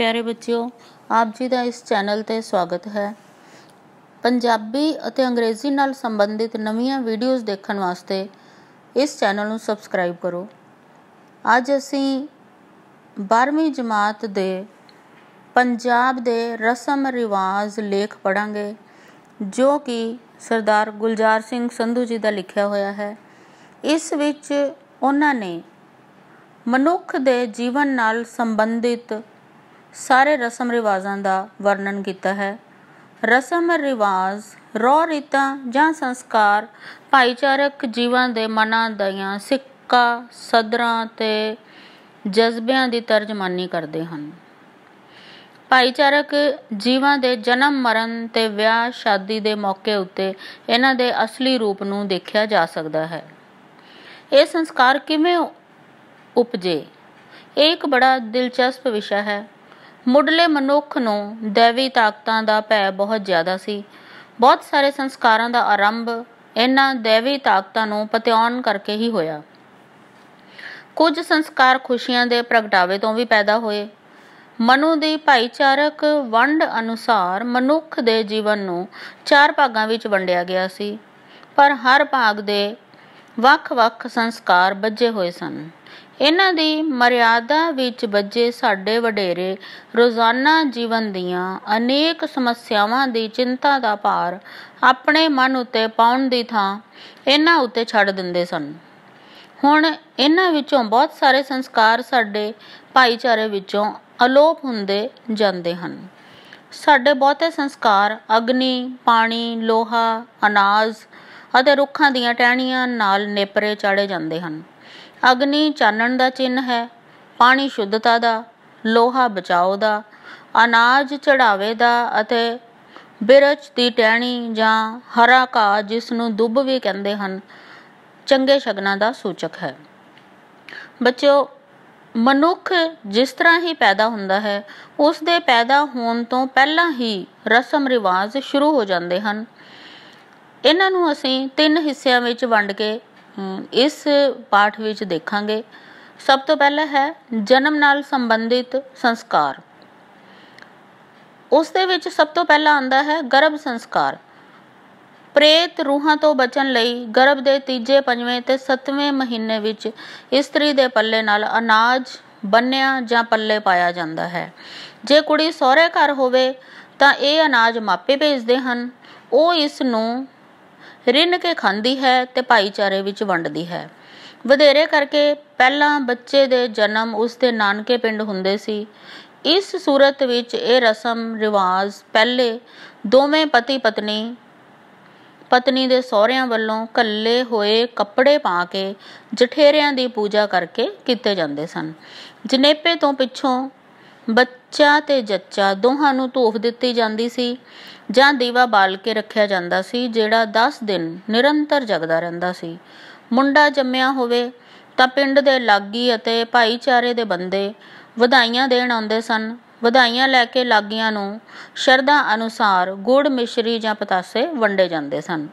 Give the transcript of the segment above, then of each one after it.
ਪਿਆਰੇ ਬੱਚਿਓ ਆਪ ਜੀ ਦਾ ਇਸ ਚੈਨਲ ਤੇ ਸਵਾਗਤ ਹੈ ਪੰਜਾਬੀ ਅਤੇ ਅੰਗਰੇਜ਼ੀ ਨਾਲ ਸੰਬੰਧਿਤ ਨਵੀਆਂ ਵੀਡੀਓਜ਼ ਦੇਖਣ ਵਾਸਤੇ ਇਸ ਚੈਨਲ ਨੂੰ ਸਬਸਕ੍ਰਾਈਬ ਕਰੋ ਅੱਜ ਅਸੀਂ 12ਵੀਂ ਜਮਾਤ ਦੇ ਪੰਜਾਬ ਦੇ ਰਸਮ ਰਿਵਾਜ ਲੇਖ ਪੜਾਂਗੇ ਜੋ ਕਿ ਸਰਦਾਰ ਗੁਲਜ਼ਾਰ ਸਿੰਘ ਸੰਧੂ ਜੀ ਦਾ ਲਿਖਿਆ ਹੋਇਆ ਹੈ ਇਸ ਵਿੱਚ ਉਹਨਾਂ ਨੇ ਮਨੁੱਖ ਦੇ ਜੀਵਨ ਨਾਲ ਸੰਬੰਧਿਤ ਸਾਰੇ ਰਸਮ ਰਿਵਾਜ਼ਾਂ ਦਾ ਵਰਣਨ ਕੀਤਾ ਹੈ ਰਸਮ ਰਿਵਾਜ਼ ਰੋ ਰੀਤਾਂ ਜਾਂ ਸੰਸਕਾਰ ਭਾਈਚਾਰਕ ਜੀਵਾਂ ਦੇ ਮਨਾਂ ਦੀਆਂ ਸਿੱਕਾ ਸਦਰਾਂ ਤੇ ਜਜ਼ਬਿਆਂ ਦੀ ਤਰਜਮਾਨੀ ਕਰਦੇ ਹਨ ਭਾਈਚਾਰਕ ਜੀਵਾਂ ਦੇ ਜਨਮ ਮਰਨ ਤੇ ਵਿਆਹ ਸ਼ਾਦੀ ਦੇ ਮੌਕੇ ਉੱਤੇ ਇਹਨਾਂ ਦੇ ਅਸਲੀ ਰੂਪ ਨੂੰ ਦੇਖਿਆ ਜਾ ਸਕਦਾ ਹੈ ਇਹ ਸੰਸਕਾਰ ਕਿਵੇਂ ਉਪਜੇ ਇਹ ਇੱਕ ਬੜਾ ਦਿਲਚਸਪ ਵਿਸ਼ਾ ਹੈ ਮੁੱਢਲੇ ਮਨੁੱਖ ਨੂੰ ਦੇਵੀ ਤਾਕਤਾਂ ਦਾ ਭੈ ਬਹੁਤ ਜ਼ਿਆਦਾ ਸੀ ਬਹੁਤ ਸਾਰੇ ਸੰਸਕਾਰਾਂ ਦਾ ਆਰੰਭ ਇਹਨਾਂ ਦੇਵੀ ਤਾਕਤਾਂ ਨੂੰ ਪਤਿਆਉਣ ਕਰਕੇ ਹੀ ਹੋਇਆ ਕੁਝ ਸੰਸਕਾਰ ਖੁਸ਼ੀਆਂ ਦੇ ਪ੍ਰਗਟਾਵੇ ਤੋਂ ਵੀ ਪੈਦਾ ਹੋਏ ਮਨੁ ਦੀ ਭਾਈਚਾਰਕ ਵੰਡ ਅਨੁਸਾਰ ਮਨੁੱਖ ਦੇ ਜੀਵਨ ਨੂੰ ਚਾਰ ਭਾਗਾਂ ਵਿੱਚ ਵੰਡਿਆ ਗਿਆ ਸੀ ਪਰ ਹਰ ਭਾਗ ਦੇ ਵੱਖ-ਵੱਖ ਸੰਸਕਾਰ ਬੱਜੇ ਹੋਏ ਸਨ ਇਹਨਾਂ ਦੀ ਮਰਿਆਦਾ ਵਿੱਚ ਵੱਜੇ ਸਾਡੇ ਵਡੇਰੇ ਰੋਜ਼ਾਨਾ ਜੀਵਨ ਦੀਆਂ ਅਨੇਕ ਸਮੱਸਿਆਵਾਂ ਦੀ ਚਿੰਤਾ ਦਾ ਭਾਰ ਆਪਣੇ ਮਨ ਉੱਤੇ ਪਾਉਣ ਦੀ ਥਾਂ ਇਹਨਾਂ ਉੱਤੇ ਛੱਡ ਦਿੰਦੇ ਸਨ। ਹੁਣ ਇਹਨਾਂ ਵਿੱਚੋਂ ਬਹੁਤ ਸਾਰੇ ਸੰਸਕਾਰ ਸਾਡੇ ਭਾਈਚਾਰੇ ਵਿੱਚੋਂ ਅਲੋਪ ਹੁੰਦੇ ਜਾਂਦੇ ਹਨ। ਸਾਡੇ ਬਹੁਤੇ ਸੰਸਕਾਰ ਅਗਨੀ, ਪਾਣੀ, ਲੋਹਾ, ਅਨਾਜ ਅਤੇ ਰੁੱਖਾਂ ਦੀਆਂ ਟਹਿਣੀਆਂ ਨਾਲ ਨੇਪਰੇ ਚੜੇ ਜਾਂਦੇ ਹਨ। ਅਗਨੀ ਚਾਨਣ ਦਾ ਚਿੰਨ ਹੈ ਪਾਣੀ ਸ਼ੁੱਧਤਾ ਦਾ ਲੋਹਾ ਬਚਾਓ ਦਾ ਅਨਾਜ ਚੜਾਵੇ ਦਾ ਅਤੇ ਬਿਰਚ ਦੀ ਟਹਿਣੀ ਜਾਂ ਹਰਾ ਘਾਹ ਜਿਸ ਨੂੰ ਦੁੱਬ ਵੀ ਕਹਿੰਦੇ ਹਨ ਚੰਗੇ ਸ਼ਗਨਾਂ ਦਾ ਸੂਚਕ ਹੈ ਬੱਚਿਓ ਮਨੁੱਖ ਜਿਸ ਤਰ੍ਹਾਂ ਹੀ ਪੈਦਾ ਹੁੰਦਾ ਹੈ ਉਸ ਦੇ ਪੈਦਾ ਹੋਣ ਤੋਂ ਪਹਿਲਾਂ ਹੀ ਰਸਮ ਰਿਵਾਜ ਸ਼ੁਰੂ ਹੋ ਜਾਂਦੇ ਹਨ ਇਹਨਾਂ ਨੂੰ ਅਸੀਂ ਤਿੰਨ ਹਿੱਸਿਆਂ ਵਿੱਚ ਵੰਡ ਕੇ ਇਸ ਪਾਠ ਵਿੱਚ ਦੇਖਾਂਗੇ ਸਭ ਤੋਂ ਪਹਿਲਾ ਹੈ ਜਨਮ ਨਾਲ ਸੰਬੰਧਿਤ ਸੰਸਕਾਰ ਉਸ ਦੇ ਵਿੱਚ ਸਭ ਤੋਂ ਪਹਿਲਾਂ ਆਉਂਦਾ ਹੈ ਗਰਭ ਸੰਸਕਾਰ ਪ੍ਰੇਤ ਰੂਹਾਂ ਤੋਂ ਬਚਣ ਲਈ ਗਰਭ ਦੇ ਤੀਜੇ ਪੰਜਵੇਂ ਤੇ ਸੱਤਵੇਂ ਮਹੀਨੇ ਵਿੱਚ ਇਸਤਰੀ ਦੇ ਪੱਲੇ ਨਾਲ ਅਨਾਜ ਬੰਨਿਆ ਜਾਂ ਪੱਲੇ ਪਾਇਆ ਜਾਂਦਾ ਹੈ ਜੇ ਕੁੜੀ ਸਹੁਰੇ ਘਰ ਹੋਵੇ ਤਾਂ ਇਹ ਅਨਾਜ ਮਾਪੇ ਭੇਜਦੇ ਹਨ ਉਹ ਇਸ ਨੂੰ ਰਿੰਨ ਕੇ ਖਾਂਦੀ ਹੈ ਤੇ ਭਾਈਚਾਰੇ ਵਿੱਚ ਵੰਡਦੀ ਹੈ ਵਧੇਰੇ ਕਰਕੇ ਪਹਿਲਾਂ ਬੱਚੇ ਦੇ ਜਨਮ ਉਸ ਦੇ ਨਾਨਕੇ ਪਿੰਡ ਹੁੰਦੇ ਸੀ ਇਸ ਸੂਰਤ ਵਿੱਚ ਇਹ ਰਸਮ ਰਿਵਾਜ ਪਹਿਲੇ ਦੋਵੇਂ ਪਤੀ ਪਤਨੀ ਪਤਨੀ ਦੇ ਸਹੁਰਿਆਂ ਵੱਲੋਂ ਕੱਲੇ ਹੋਏ ਕੱਪੜੇ ਪਾ ਕੇ ਜਠੇਰਿਆਂ ਦੀ ਪੂਜਾ ਕਰਕੇ ਕੀਤੇ ਜਾਂਦੇ ਸਨ ਜਨੇਪੇ ਤੋਂ ਪਿੱਛੋਂ ਬੱਚਾ ਤੇ ਜੱਚਾ ਦੋਹਾਂ ਨੂੰ ਧੂਫ ਦਿੱਤੀ ਜਾਂਦੀ ਸੀ ਜਾਂ ਦੀਵਾ ਬਾਲ ਕੇ ਰੱਖਿਆ ਜਾਂਦਾ ਸੀ ਜਿਹੜਾ 10 ਦਿਨ ਨਿਰੰਤਰ ਜਗਦਾ ਰਹਿੰਦਾ ਸੀ ਮੁੰਡਾ ਜੰਮਿਆ ਹੋਵੇ ਤਾਂ ਪਿੰਡ ਦੇ ਲਾਗੀ ਅਤੇ ਭਾਈਚਾਰੇ ਦੇ ਬੰਦੇ ਵਧਾਈਆਂ ਦੇਣ ਆਉਂਦੇ ਸਨ ਵਧਾਈਆਂ ਲੈ ਕੇ ਲਾਗੀਆਂ ਨੂੰ ਸ਼ਰਧਾ ਅਨੁਸਾਰ ਗੁੜ ਮਿਸ਼ਰੀ ਜਾਂ ਪਤਾਸੇ ਵੰਡੇ ਜਾਂਦੇ ਸਨ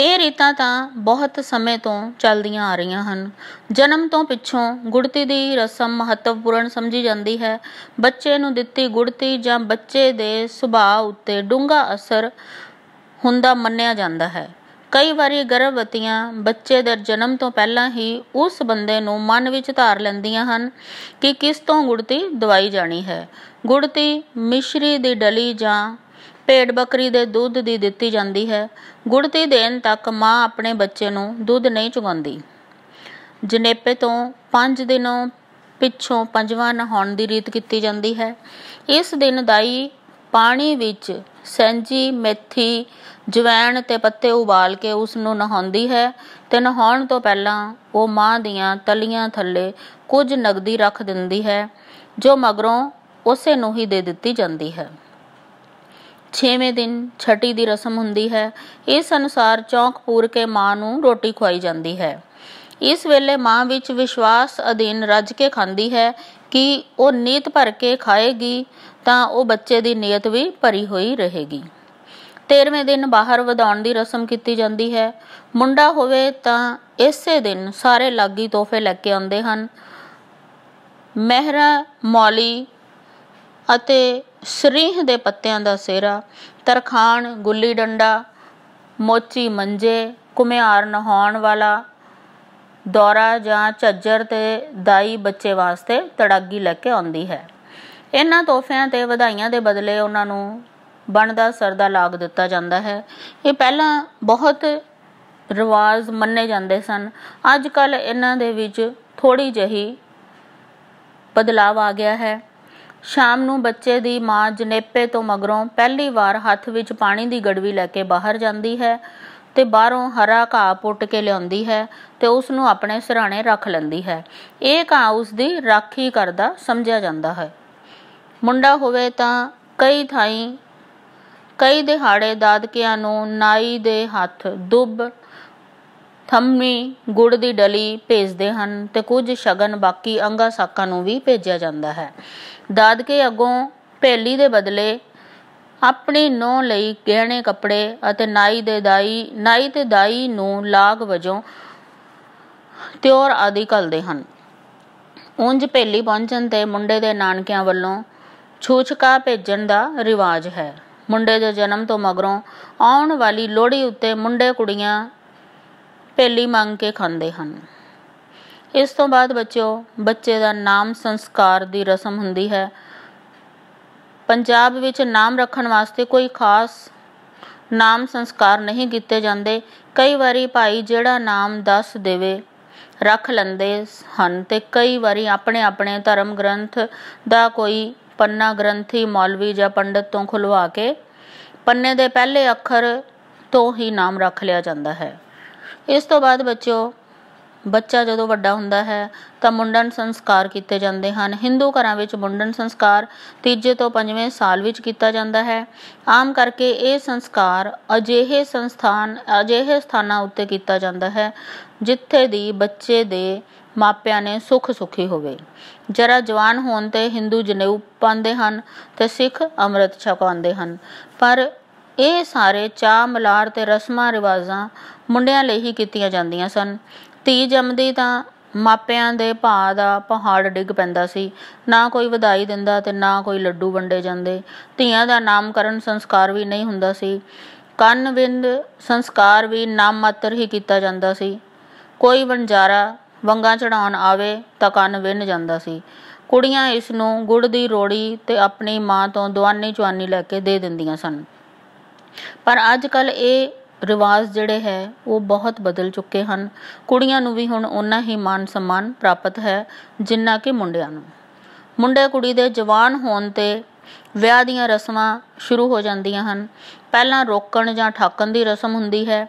ਇਹ ਰੀਤਾਂ ਤਾਂ ਬਹੁਤ ਸਮੇਂ ਤੋਂ ਚੱਲਦੀਆਂ ਆ ਰਹੀਆਂ ਹਨ ਜਨਮ ਤੋਂ ਪਿੱਛੋਂ ਗੁੜਤੀ ਦੀ ਰਸਮ ਮਹੱਤਵਪੂਰਨ ਸਮਝੀ ਜਾਂਦੀ ਹੈ ਬੱਚੇ ਨੂੰ ਦਿੱਤੀ ਗੁੜਤੀ ਜਾਂ ਬੱਚੇ ਦੇ ਸੁਭਾਅ ਉੱਤੇ ਡੂੰਘਾ ਅਸਰ ਹੁੰਦਾ ਮੰਨਿਆ ਜਾਂਦਾ ਹੈ ਕਈ ਵਾਰੀ ਗਰਭਵਤੀਆਂ ਬੱਚੇ ਦੇ ਜਨਮ ਤੋਂ ਪਹਿਲਾਂ ਹੀ ਉਸ ਬੰਦੇ ਨੂੰ ਮਨ ਵਿੱਚ ਧਾਰ ਲੈਂਦੀਆਂ ਹਨ ਕਿ ਕਿਸ ਤੋਂ ਗੁੜਤੀ ਦਵਾਈ ਜਾਣੀ ਹੈ ਗੁੜਤੀ ਮਿਸ਼ਰੀ ਦੀ ਡਲੀ ਜਾਂ ਭੇਡ ਬੱਕਰੀ ਦੇ ਦੁੱਧ ਦੀ ਦਿੱਤੀ ਜਾਂਦੀ ਹੈ ਗੁੜਤੀ ਦੇਣ ਤੱਕ ਮਾਂ ਆਪਣੇ ਬੱਚੇ ਨੂੰ ਦੁੱਧ ਨਹੀਂ ਚੁਗਾਉਂਦੀ ਜਨੇਪੇ ਤੋਂ 5 ਦਿਨੋਂ ਪਿੱਛੋਂ ਪੰਜਵਾਂ ਨਹਾਉਣ ਦੀ ਰੀਤ ਕੀਤੀ ਜਾਂਦੀ ਹੈ ਇਸ ਦਿਨ ਦਾਈ ਪਾਣੀ ਵਿੱਚ ਸੈਂਜੀ ਮੇਥੀ ਜਵੈਣ ਤੇ ਪੱਤੇ ਉਬਾਲ ਕੇ ਉਸ ਨੂੰ ਨਹਾਉਂਦੀ ਹੈ ਤੇ ਨਹਾਉਣ ਤੋਂ ਪਹਿਲਾਂ ਉਹ ਮਾਂ ਦੀਆਂ ਤਲੀਆਂ ਥੱਲੇ ਕੁਝ ਨਗਦੀ ਰੱਖ ਦਿੰਦੀ ਹੈ ਜੋ ਮਗਰੋਂ ਉਸੇ ਨੂੰ ਹੀ ਦੇ ਦਿੱਤੀ ਜਾਂਦੀ ਹੈ ਛੇਵੇਂ ਦਿਨ ਛਟੀ ਦੀ ਰਸਮ ਹੁੰਦੀ ਹੈ ਇਸ ਅਨੁਸਾਰ ਚੌਂਕ ਪੂਰ ਕੇ ਮਾਂ ਨੂੰ ਰੋਟੀ ਖਵਾਈ ਜਾਂਦੀ ਹੈ ਇਸ ਵੇਲੇ ਮਾਂ ਵਿੱਚ ਵਿਸ਼ਵਾਸ ਅਧੀਨ ਰੱਜ ਕੇ ਖਾਂਦੀ ਹੈ ਕਿ ਉਹ ਨੀਤ ਭਰ ਕੇ ਖਾਏਗੀ ਤਾਂ ਉਹ ਬੱਚੇ ਦੀ ਨੀਅਤ ਵੀ ਭਰੀ ਹੋਈ ਰਹੇਗੀ 13ਵੇਂ ਦਿਨ ਬਾਹਰ ਵਧਾਉਣ ਦੀ ਰਸਮ ਕੀਤੀ ਜਾਂਦੀ ਹੈ ਮੁੰਡਾ ਹੋਵੇ ਤਾਂ ਇਸੇ ਦਿਨ ਸਾਰੇ ਲਾਗੀ ਤੋਹਫੇ ਲੈ ਕੇ ਆਉਂਦੇ ਹਨ ਮਹਿਰਾ ਮੌਲੀ ਅਤੇ ਸਰੀਹ ਦੇ ਪੱਤਿਆਂ ਦਾ ਸੇਰਾ ਤਰਖਾਣ ਗੁੱਲੀ ਡੰਡਾ ਮੋਚੀ ਮੰਜੇ ਕੁਮਿਆਰ ਨਹਾਉਣ ਵਾਲਾ ਦੌਰਾ ਜਾਂ ਝੱਜਰ ਤੇ ਦਾਈ ਬੱਚੇ ਵਾਸਤੇ ਤੜਾਗੀ ਲੈ ਕੇ ਆਉਂਦੀ ਹੈ ਇਹਨਾਂ ਤੋਹਫਿਆਂ ਤੇ ਵਧਾਈਆਂ ਦੇ ਬਦਲੇ ਉਹਨਾਂ ਨੂੰ ਬਣਦਾ ਸਰਦਾ ਲਾਗ ਦਿੱਤਾ ਜਾਂਦਾ ਹੈ ਇਹ ਪਹਿਲਾਂ ਬਹੁਤ ਰਿਵਾਜ ਮੰਨੇ ਜਾਂਦੇ ਸਨ ਅੱਜ ਕੱਲ ਇਹਨਾਂ ਦੇ ਵਿੱਚ ਥੋੜੀ ਜਹੀ ਬਦਲਾਅ ਆ ਗਿਆ ਹੈ ਸ਼ਾਮ ਨੂੰ ਬੱਚੇ ਦੀ ਮਾਂ ਜਨੇਪੇ ਤੋਂ ਮਗਰੋਂ ਪਹਿਲੀ ਵਾਰ ਹੱਥ ਵਿੱਚ ਪਾਣੀ ਦੀ ਗੜਵੀ ਲੈ ਕੇ ਬਾਹਰ ਜਾਂਦੀ ਹੈ ਤੇ ਬਾਹਰੋਂ ਹਰਾ ਘਾਹ ਪੁੱਟ ਕੇ ਲਿਆਉਂਦੀ ਹੈ ਤੇ ਉਸ ਨੂੰ ਆਪਣੇ ਸਿਰਾਣੇ ਰੱਖ ਲੈਂਦੀ ਹੈ ਇਹ ਘਾਹ ਉਸ ਦੀ ਰਾਖੀ ਕਰਦਾ ਸਮਝਿਆ ਜਾਂਦਾ ਹੈ ਮੁੰਡਾ ਹੋਵੇ ਤਾਂ ਕਈ ਥਾਈਂ ਕਈ ਦਿਹਾੜੇ ਦਾਦਕਿਆਂ ਨੂੰ ਨਾਈ ਦੇ ਹੱਥ ਦੁੱਬ ਥੰਮੀ ਗੁੜ ਦੀ ਡਲੀ ਭੇਜਦੇ ਹਨ ਤੇ ਕੁਝ ਸ਼ਗਨ ਬਾਕੀ ਅੰਗਾ ਸਾਕਾਂ ਨੂੰ ਵੀ ਭੇਜਿਆ ਜਾਂਦਾ ਹੈ ਦਾਦਕੇ ਅੱਗੋਂ ਭੇਲੀ ਦੇ ਬਦਲੇ ਆਪਣੀ ਨੂੰ ਲਈ ਗਹਿਣੇ ਕੱਪੜੇ ਅਤੇ ਨਾਈ ਦੇ ਦਾਈ ਨਾਈ ਤੇ ਦਾਈ ਨੂੰ ਲਾਗ ਵਜੋਂ ਤਿਉਰ ਆਦਿ ਕਲਦੇ ਹਨ ਉੰਜ ਭੇਲੀ ਪਹੁੰਚਣ ਤੇ ਮੁੰਡੇ ਦੇ ਨਾਨਕਿਆਂ ਵੱਲੋਂ ਛੂਛਕਾ ਭੇਜਣ ਦਾ ਰਿਵਾਜ ਹੈ ਮੁੰਡੇ ਦੇ ਜਨਮ ਤੋਂ ਮਗਰੋਂ ਆਉਣ ਵਾਲੀ ਲੋਹੜੀ ਉੱਤੇ ਮੁੰਡੇ ਕੁੜੀਆਂ ਪੇਲੀ ਮੰਗ ਕੇ ਖਾਂਦੇ ਹਨ ਇਸ ਤੋਂ ਬਾਅਦ ਬੱਚਿਓ ਬੱਚੇ ਦਾ ਨਾਮ ਸੰਸਕਾਰ ਦੀ ਰਸਮ ਹੁੰਦੀ ਹੈ ਪੰਜਾਬ ਵਿੱਚ ਨਾਮ ਰੱਖਣ ਵਾਸਤੇ ਕੋਈ ਖਾਸ ਨਾਮ ਸੰਸਕਾਰ ਨਹੀਂ ਕੀਤੇ ਜਾਂਦੇ ਕਈ ਵਾਰੀ ਭਾਈ ਜਿਹੜਾ ਨਾਮ ਦੱਸ ਦੇਵੇ ਰੱਖ ਲੈਂਦੇ ਹਨ ਤੇ ਕਈ ਵਾਰੀ ਆਪਣੇ ਆਪਣੇ ਧਰਮ ਗ੍ਰੰਥ ਦਾ ਕੋਈ ਪੰਨਾ ਗ੍ਰੰਥੀ ਮੌਲਵੀ ਜਾਂ ਪੰਡਤ ਤੋਂ ਖੁਲਵਾ ਕੇ ਪੰਨੇ ਦੇ ਪਹਿਲੇ ਅੱਖਰ ਤੋਂ ਹੀ ਨਾਮ ਰੱਖ ਲਿਆ ਜਾਂਦਾ ਹੈ ਇਸ ਤੋਂ ਬਾਅਦ ਬੱਚਿਓ ਬੱਚਾ ਜਦੋਂ ਵੱਡਾ ਹੁੰਦਾ ਹੈ ਤਾਂ ਮੁੰਡਨ ਸੰਸਕਾਰ ਕੀਤੇ ਜਾਂਦੇ ਹਨ ਹਿੰਦੂ ਘਰਾਂ ਵਿੱਚ ਮੁੰਡਨ ਸੰਸਕਾਰ ਤੀਜੇ ਤੋਂ ਪੰਜਵੇਂ ਸਾਲ ਵਿੱਚ ਕੀਤਾ ਜਾਂਦਾ ਹੈ ਆਮ ਕਰਕੇ ਇਹ ਸੰਸਕਾਰ ਅਜਿਹੇ ਸੰਸਥਾਨ ਅਜਿਹੇ ਸਥਾਨਾਂ ਉੱਤੇ ਕੀਤਾ ਜਾਂਦਾ ਹੈ ਜਿੱਥੇ ਦੀ ਬੱਚੇ ਦੇ ਮਾਪਿਆਂ ਨੇ ਸੁਖ ਸੁਖੀ ਹੋਵੇ ਜਰਾ ਜਵਾਨ ਹੋਣ ਤੇ ਹਿੰਦੂ ਜਨੇਊ ਪਾਉਂਦੇ ਹਨ ਤੇ ਸਿੱਖ ਅੰਮ੍ਰਿਤ ਛਕਾਉਂਦੇ ਹਨ ਪਰ ਇਹ ਸਾਰੇ ਚਾ ਮਲਾਰ ਤੇ ਰਸਮਾਂ ਰਿਵਾਜ਼ਾਂ ਮੁੰਡਿਆਂ ਲਈ ਹੀ ਕੀਤੀਆਂ ਜਾਂਦੀਆਂ ਸਨ ਧੀ ਜੰਮਦੀ ਤਾਂ ਮਾਪਿਆਂ ਦੇ ਭਾ ਦਾ ਪਹਾੜ ਡਿੱਗ ਪੈਂਦਾ ਸੀ ਨਾ ਕੋਈ ਵਧਾਈ ਦਿੰਦਾ ਤੇ ਨਾ ਕੋਈ ਲੱਡੂ ਵੰਡੇ ਜਾਂਦੇ ਧੀਆਂ ਦਾ ਨਾਮਕਰਨ ਸੰਸਕਾਰ ਵੀ ਨਹੀਂ ਹੁੰਦਾ ਸੀ ਕੰਨਵਿੰਦ ਸੰਸਕਾਰ ਵੀ ਨਾਮ ਮਾਤਰ ਹੀ ਕੀਤਾ ਜਾਂਦਾ ਸੀ ਕੋਈ ਵਣਜਾਰਾ ਵੰਗਾ ਚੜਾਉਣ ਆਵੇ ਤਾਂ ਕੰਨ ਵਿੰਨ ਜਾਂਦਾ ਸੀ ਕੁੜੀਆਂ ਇਸ ਨੂੰ ਗੁੜ ਦੀ ਰੋੜੀ ਤੇ ਆਪਣੀ ਮਾਂ ਤੋਂ ਦਵਾਨੀ ਚਵਾਨੀ ਲੈ ਕੇ ਦੇ ਦਿੰਦੀਆਂ ਸਨ ਪਰ ਅੱਜ ਕੱਲ ਇਹ ਰਿਵਾਜ ਜਿਹੜੇ ਹੈ ਉਹ ਬਹੁਤ ਬਦਲ ਚੁੱਕੇ ਹਨ ਕੁੜੀਆਂ ਨੂੰ ਵੀ ਹੁਣ ਓਨਾ ਹੀ ਮਾਨ ਸਨਮਾਨ ਪ੍ਰਾਪਤ ਹੈ ਜਿੰਨਾ ਕਿ ਮੁੰਡਿਆਂ ਨੂੰ ਮੁੰਡੇ ਕੁੜੀ ਦੇ ਜਵਾਨ ਹੋਣ ਤੇ ਵਿਆਹ ਦੀਆਂ ਰਸਮਾਂ ਸ਼ੁਰੂ ਹੋ ਜਾਂਦੀਆਂ ਹਨ ਪਹਿਲਾਂ ਰੋਕਣ ਜਾਂ ਠਾਕਣ ਦੀ ਰਸਮ ਹੁੰਦੀ ਹੈ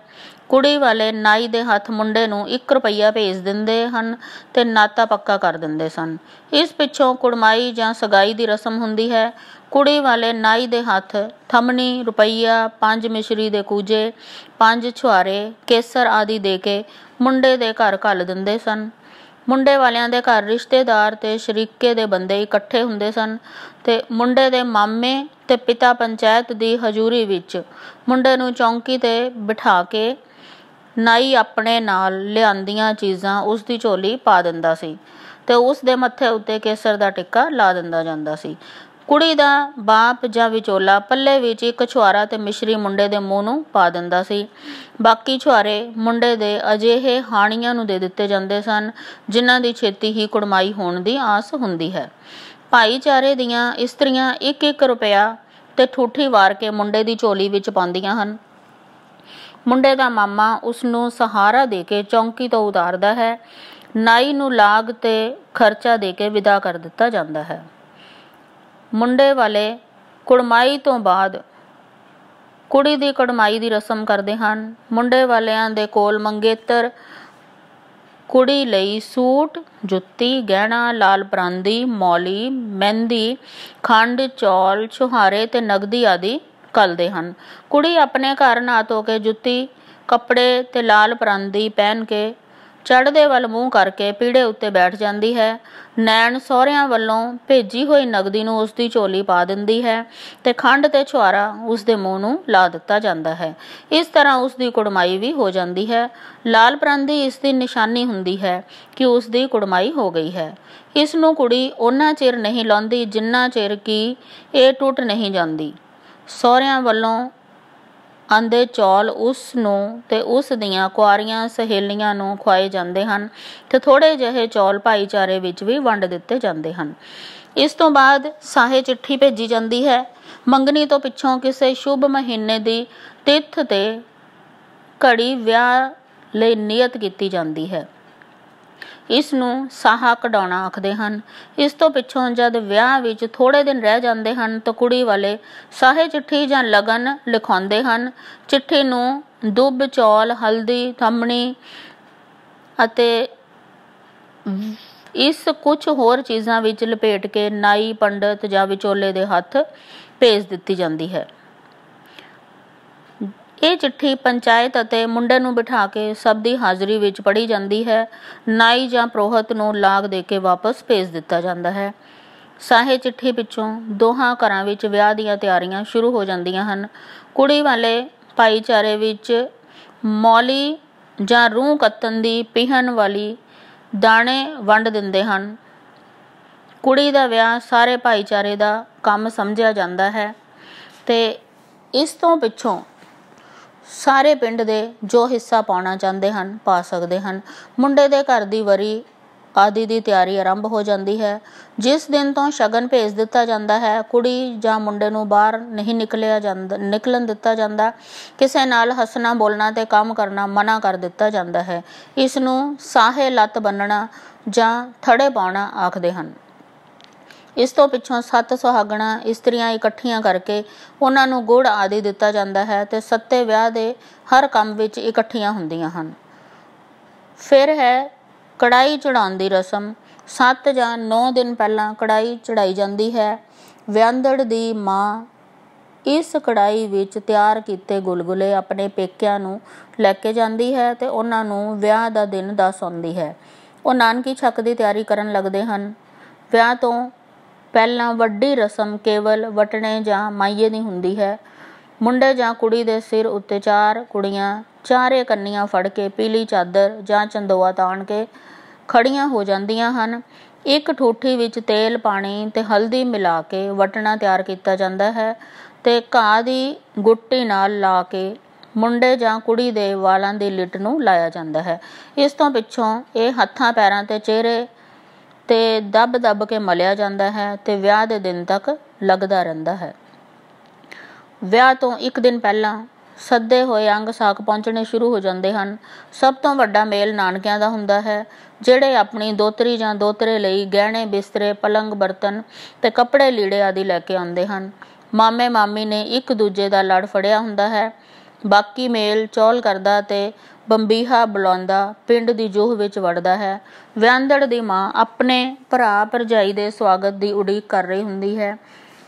ਕੁੜੀ ਵਾਲੇ ਨਾਈ ਦੇ ਹੱਥ ਮੁੰਡੇ ਨੂੰ 1 ਰੁਪਈਆ ਭੇਜ ਦਿੰਦੇ ਹਨ ਤੇ ਨਾਤਾ ਪੱਕਾ ਕਰ ਦਿੰਦੇ ਸਨ ਇਸ ਪਿੱਛੋਂ ਕੁੜਮਾਈ ਜਾਂ ਸਗਾਈ ਦੀ ਰਸਮ ਹੁੰਦੀ ਹੈ ਕੁੜੀ ਵਾਲੇ ਨਾਈ ਦੇ ਹੱਥ ਥਮਣੀ ਰੁਪਈਆ ਪੰਜ ਮਿਸ਼ਰੀ ਦੇ ਕੂਜੇ ਪੰਜ ਛੁਆਰੇ ਕੇਸਰ ਆਦਿ ਦੇ ਕੇ ਮੁੰਡੇ ਦੇ ਘਰ ਘੱਲ ਦਿੰਦੇ ਸਨ ਮੁੰਡੇ ਵਾਲਿਆਂ ਦੇ ਘਰ ਰਿਸ਼ਤੇਦਾਰ ਤੇ ਸ਼ਰੀਕੇ ਦੇ ਬੰਦੇ ਇਕੱਠੇ ਹੁੰਦੇ ਸਨ ਤੇ ਮੁੰਡੇ ਦੇ ਮਾਮੇ ਤੇ ਪਿਤਾ ਪੰਚਾਇਤ ਦੀ ਹਜ਼ੂਰੀ ਵਿੱਚ ਮੁੰਡੇ ਨੂੰ ਚੌਂਕੀ ਤੇ ਬਿਠਾ ਕੇ ਨਾਈ ਆਪਣੇ ਨਾਲ ਲਿਆਂਦੀਆਂ ਚੀਜ਼ਾਂ ਉਸ ਦੀ ਝੋਲੀ ਪਾ ਦਿੰਦਾ ਸੀ ਤੇ ਉਸ ਦੇ ਮੱਥੇ ਉੱਤੇ ਕੇਸਰ ਦਾ ਟਿੱਕਾ ਲਾ ਦਿੰਦਾ ਜਾਂਦਾ ਸੀ ਕੁੜੀ ਦਾ ਬਾਪ ਜਾਂ ਵਿਚੋਲਾ ਪੱਲੇ ਵਿੱਚ ਇੱਕ ਛੁਆਰਾ ਤੇ ਮਿਸ਼ਰੀ ਮੁੰਡੇ ਦੇ ਮੂੰਹ ਨੂੰ ਪਾ ਦਿੰਦਾ ਸੀ ਬਾਕੀ ਛੁਆਰੇ ਮੁੰਡੇ ਦੇ ਅਜਿਹੇ ਹਾਣੀਆਂ ਨੂੰ ਦੇ ਦਿੱਤੇ ਜਾਂਦੇ ਸਨ ਜਿਨ੍ਹਾਂ ਦੀ ਛੇਤੀ ਹੀ ਕੁੜਮਾਈ ਹੋਣ ਦੀ ਆਸ ਹੁੰਦੀ ਹੈ ਭਾਈਚਾਰੇ ਦੀਆਂ ਇਸਤਰੀਆਂ ਇੱਕ ਇੱਕ ਰੁਪਿਆ ਤੇ ਠੂਠੀ ਵਾਰ ਕੇ ਮੁੰਡੇ ਦੀ ਝੋਲੀ ਵਿੱਚ ਪਾਉਂਦੀਆਂ ਹਨ ਮੁੰਡੇ ਦਾ ਮਾਮਾ ਉਸ ਨੂੰ ਸਹਾਰਾ ਦੇ ਕੇ ਚੌਂਕੀ ਤੋਂ ਉਤਾਰਦਾ ਹੈ ਨਾਈ ਨੂੰ ਲਾਗ ਤੇ ਖਰਚਾ ਦੇ ਕੇ ਵਿਦਾ ਕਰ ਦਿੱਤਾ ਜਾਂਦਾ ਹੈ ਮੁੰਡੇ ਵਾਲੇ ਕੁੜਮਾਈ ਤੋਂ ਬਾਅਦ ਕੁੜੀ ਦੀ ਕੜਮਾਈ ਦੀ ਰਸਮ ਕਰਦੇ ਹਨ ਮੁੰਡੇ ਵਾਲਿਆਂ ਦੇ ਕੋਲ ਮੰਗੇਤਰ ਕੁੜੀ ਲਈ ਸੂਟ ਜੁੱਤੀ ਗਹਿਣਾ ਲਾਲ ਪਰਾਂਦੀ ਮੌਲੀ ਮਹਿੰਦੀ ਖੰਡ ਚੌਲ ਛੁਹਾਰੇ ਤੇ ਨਗਦੀ ਆਦਿ ਕਲਦੇ ਹਨ ਕੁੜੀ ਆਪਣੇ ਘਰ ਨਾ ਕੇ ਜੁੱਤੀ ਕੱਪੜੇ ਤੇ ਲਾਲ ਪਰਾਂਦੀ ਪਹਿਨ ਕੇ ਚੜ੍ਹਦੇ ਵੱਲ ਮੂੰਹ ਕਰਕੇ ਪੀੜੇ ਉੱਤੇ ਬੈਠ ਜਾਂਦੀ ਹੈ ਨੈਣ ਸਹੁਰਿਆਂ ਵੱਲੋਂ ਭੇਜੀ ਹੋਈ ਨਗਦੀ ਨੂੰ ਉਸ ਦੀ ਝੋਲੀ ਪਾ ਦਿੰਦੀ ਹੈ ਤੇ ਖੰਡ ਤੇ ਛੁਆਰਾ ਉਸ ਦੇ ਮੂੰਹ ਨੂੰ ਲਾ ਦਿੱਤਾ ਜਾਂਦਾ ਹੈ ਇਸ ਤਰ੍ਹਾਂ ਉਸ ਦੀ ਕੁੜਮਾਈ ਵੀ ਹੋ ਜਾਂਦੀ ਹੈ ਲਾਲ ਪ੍ਰਾਂਦੀ ਇਸ ਦੀ ਨਿਸ਼ਾਨੀ ਹੁੰਦੀ ਹੈ ਕਿ ਉਸ ਦੀ ਕੁੜਮਾਈ ਹੋ ਗਈ ਹੈ ਇਸ ਨੂੰ ਕੁੜੀ ਉਹਨਾਂ ਚਿਰ ਨਹੀਂ ਲਾਉਂਦੀ ਜਿੰਨਾ ਚਿਰ ਕੀ ਇਹ ਟੁੱਟ ਨਹੀਂ ਜਾਂਦੀ ਸਹੁਰਿਆਂ ਵੱਲੋਂ ਅੰਦੇ ਚੌਲ ਉਸ ਨੂੰ ਤੇ ਉਸ ਦੀਆਂ ਕੁਆਰੀਆਂ ਸਹੇਲੀਆਂ ਨੂੰ ਖਵਾਏ ਜਾਂਦੇ ਹਨ ਤੇ ਥੋੜੇ ਜਿਹੇ ਚੌਲ ਭਾਈਚਾਰੇ ਵਿੱਚ ਵੀ ਵੰਡ ਦਿੱਤੇ ਜਾਂਦੇ ਹਨ ਇਸ ਤੋਂ ਬਾਅਦ ਸਾਹੇ ਚਿੱਠੀ ਭੇਜੀ ਜਾਂਦੀ ਹੈ ਮੰਗਣੀ ਤੋਂ ਪਿੱਛੋਂ ਕਿਸੇ ਸ਼ੁਭ ਮਹੀਨੇ ਦੀ ਤਿੱਥ ਤੇ ਕੜੀ ਵਿਆਹ ਲਈ ਨਿਯਤ ਕੀਤੀ ਜਾਂਦੀ ਹੈ ਇਸ ਨੂੰ ਸਾਹਾ ਕਢਾਉਣਾ ਆਖਦੇ ਹਨ ਇਸ ਤੋਂ ਪਿੱਛੋਂ ਜਦ ਵਿਆਹ ਵਿੱਚ ਥੋੜੇ ਦਿਨ ਰਹਿ ਜਾਂਦੇ ਹਨ ਤਾਂ ਕੁੜੀ ਵਾਲੇ ਸਾਹੇ ਚਿੱਠੀ ਜਾਂ ਲਗਨ ਲਿਖਾਉਂਦੇ ਹਨ ਚਿੱਠੀ ਨੂੰ ਦੁੱਬ ਚੌਲ ਹਲਦੀ ਥੰਮਣੀ ਅਤੇ ਇਸ ਕੁਝ ਹੋਰ ਚੀਜ਼ਾਂ ਵਿੱਚ ਲਪੇਟ ਕੇ ਨਾਈ ਪੰਡਤ ਜਾਂ ਵਿਚੋਲੇ ਦੇ ਹੱਥ ਭੇਜ ਦਿੱਤੀ ਜਾਂਦੀ ਹੈ ਇਹ ਚਿੱਠੀ ਪੰਚਾਇਤ ਅਤੇ ਮੁੰਡੇ ਨੂੰ ਬਿਠਾ ਕੇ ਸਭ ਦੀ ਹਾਜ਼ਰੀ ਵਿੱਚ ਪੜ੍ਹੀ ਜਾਂਦੀ ਹੈ ਨਾਈ ਜਾਂ ਪ੍ਰੋਹਤ ਨੂੰ ਲਾਗ ਦੇ ਕੇ ਵਾਪਸ ਭੇਜ ਦਿੱਤਾ ਜਾਂਦਾ ਹੈ ਸਾਹੇ ਚਿੱਠੀ ਪਿੱਛੋਂ ਦੋਹਾਂ ਘਰਾਂ ਵਿੱਚ ਵਿਆਹ ਦੀਆਂ ਤਿਆਰੀਆਂ ਸ਼ੁਰੂ ਹੋ ਜਾਂਦੀਆਂ ਹਨ ਕੁੜੀ ਵਾਲੇ ਭਾਈਚਾਰੇ ਵਿੱਚ ਮੌਲੀ ਜਾਂ ਰੂਹ ਕੱਤਨ ਦੀ ਪਹਿਨ ਵਾਲੀ ਦਾਣੇ ਵੰਡ ਦਿੰਦੇ ਹਨ ਕੁੜੀ ਦਾ ਵਿਆਹ ਸਾਰੇ ਭਾਈਚਾਰੇ ਦਾ ਕੰਮ ਸਮਝਿਆ ਜਾਂਦਾ ਹੈ ਤੇ ਇਸ ਤੋਂ ਪਿੱਛੋਂ ਸਾਰੇ ਪਿੰਡ ਦੇ ਜੋ ਹਿੱਸਾ ਪਾਉਣਾ ਚਾਹੁੰਦੇ ਹਨ ਪਾ ਸਕਦੇ ਹਨ ਮੁੰਡੇ ਦੇ ਘਰ ਦੀ ਵਰੀ ਆਦੀ ਦੀ ਤਿਆਰੀ ਆਰੰਭ ਹੋ ਜਾਂਦੀ ਹੈ ਜਿਸ ਦਿਨ ਤੋਂ ਸ਼ਗਨ ਭੇਜ ਦਿੱਤਾ ਜਾਂਦਾ ਹੈ ਕੁੜੀ ਜਾਂ ਮੁੰਡੇ ਨੂੰ ਬਾਹਰ ਨਹੀਂ ਨਿਕਲਿਆ ਜਾਂਦਾ ਨਿਕਲਣ ਦਿੱਤਾ ਜਾਂਦਾ ਕਿਸੇ ਨਾਲ ਹੱਸਣਾ ਬੋਲਣਾ ਤੇ ਕੰਮ ਕਰਨਾ ਮਨਾ ਕਰ ਦਿੱਤਾ ਜਾਂਦਾ ਹੈ ਇਸ ਨੂੰ ਸਾਹੇ ਲੱਤ ਬੰਨਣਾ ਜਾਂ ਥੜੇ ਪਾਉਣਾ ਆਖਦੇ ਹਨ ਇਸ ਤੋਂ ਪਿੱਛੋਂ ਸੱਤ ਸੁਹਾਗਣਾ ਇਸਤਰੀਆਂ ਇਕੱਠੀਆਂ ਕਰਕੇ ਉਹਨਾਂ ਨੂੰ ਗੁੜ ਆਦਿ ਦਿੱਤਾ ਜਾਂਦਾ ਹੈ ਤੇ ਸੱਤੇ ਵਿਆਹ ਦੇ ਹਰ ਕੰਮ ਵਿੱਚ ਇਕੱਠੀਆਂ ਹੁੰਦੀਆਂ ਹਨ ਫਿਰ ਹੈ ਕੜਾਈ ਚੜਾਉਣ ਦੀ ਰਸਮ 7 ਜਾਂ 9 ਦਿਨ ਪਹਿਲਾਂ ਕੜਾਈ ਚੜਾਈ ਜਾਂਦੀ ਹੈ ਵਿਆੰਦੜ ਦੀ ਮਾਂ ਇਸ ਕੜਾਈ ਵਿੱਚ ਤਿਆਰ ਕੀਤੇ ਗੁਲਗੁਲੇ ਆਪਣੇ ਪੇਕਿਆਂ ਨੂੰ ਲੈ ਕੇ ਜਾਂਦੀ ਹੈ ਤੇ ਉਹਨਾਂ ਨੂੰ ਵਿਆਹ ਦਾ ਦਿਨ ਦੱਸ ਆਉਂਦੀ ਹੈ ਉਹ ਨਾਨਕੀ ਛੱਕ ਦੀ ਤਿਆਰੀ ਕਰਨ ਲੱਗਦੇ ਹਨ ਵਿਆਹ ਤੋਂ ਪਹਿਲਾਂ ਵੱਡੀ ਰਸਮ ਕੇਵਲ ਵਟਣੇ ਜਾਂ ਮਾਈਏ ਦੀ ਹੁੰਦੀ ਹੈ ਮੁੰਡੇ ਜਾਂ ਕੁੜੀ ਦੇ ਸਿਰ ਉੱਤੇ ਚਾਰ ਕੁੜੀਆਂ ਚਾਰੇ ਕੰਨੀਆਂ ਫੜ ਕੇ ਪੀਲੀ ਚਾਦਰ ਜਾਂ ਚੰਦੋਆ ਤਾਣ ਕੇ ਖੜੀਆਂ ਹੋ ਜਾਂਦੀਆਂ ਹਨ ਇੱਕ ਠੋਠੀ ਵਿੱਚ ਤੇਲ ਪਾਣੀ ਤੇ ਹਲਦੀ ਮਿਲਾ ਕੇ ਵਟਣਾ ਤਿਆਰ ਕੀਤਾ ਜਾਂਦਾ ਹੈ ਤੇ ਘਾ ਦੀ ਗੁੱਟੀ ਨਾਲ ਲਾ ਕੇ ਮੁੰਡੇ ਜਾਂ ਕੁੜੀ ਦੇ ਵਾਲਾਂ ਦੀ ਲਿਟ ਨੂੰ ਲਾਇਆ ਜਾਂਦਾ ਹੈ ਇਸ ਤੋਂ ਪਿੱਛੋਂ ਇਹ ਹੱਥਾਂ ਪੈਰਾਂ ਤੇ ਚਿਹਰੇ ਤੇ ਦਬ ਦਬ ਕੇ ਮਲਿਆ ਜਾਂਦਾ ਹੈ ਤੇ ਵਿਆਹ ਦੇ ਦਿਨ ਤੱਕ ਲੱਗਦਾ ਰਹਿੰਦਾ ਹੈ ਵਿਆਹ ਤੋਂ ਇੱਕ ਦਿਨ ਪਹਿਲਾਂ ਸੱਦੇ ਹੋਏ ਅੰਗ ਸਾਕ ਪਹੁੰਚਣੇ ਸ਼ੁਰੂ ਹੋ ਜਾਂਦੇ ਹਨ ਸਭ ਤੋਂ ਵੱਡਾ ਮੇਲ ਨਾਨਕਿਆਂ ਦਾ ਹੁੰਦਾ ਹੈ ਜਿਹੜੇ ਆਪਣੀ ਦੋਤਰੀ ਜਾਂ ਦੋਤਰੇ ਲਈ ਗਹਿਣੇ ਬਿਸਤਰੇ ਪਲੰਗ ਬਰਤਨ ਤੇ ਕੱਪੜੇ ਲੀੜੇ ਆਦਿ ਲੈ ਕੇ ਆਉਂਦੇ ਹਨ ਮਾਮੇ ਮਾਮੀ ਨੇ ਇੱਕ ਦੂਜੇ ਦਾ ਲੜ ਫੜਿਆ ਹੁੰਦਾ ਹੈ ਬਾਕੀ ਮੇਲ ਚੌਲ ਕਰਦਾ ਤੇ ਬੰਬੀਹਾ ਬੁਲਾਉਂਦਾ ਪਿੰਡ ਦੀ ਜੋਹ ਵਿੱਚ ਵੜਦਾ ਹੈ ਵਿਆਂਦੜ ਦੀ ਮਾਂ ਆਪਣੇ ਭਰਾ ਭਰਜਾਈ ਦੇ ਸਵਾਗਤ ਦੀ ਉਡੀਕ ਕਰ ਰਹੀ ਹੁੰਦੀ ਹੈ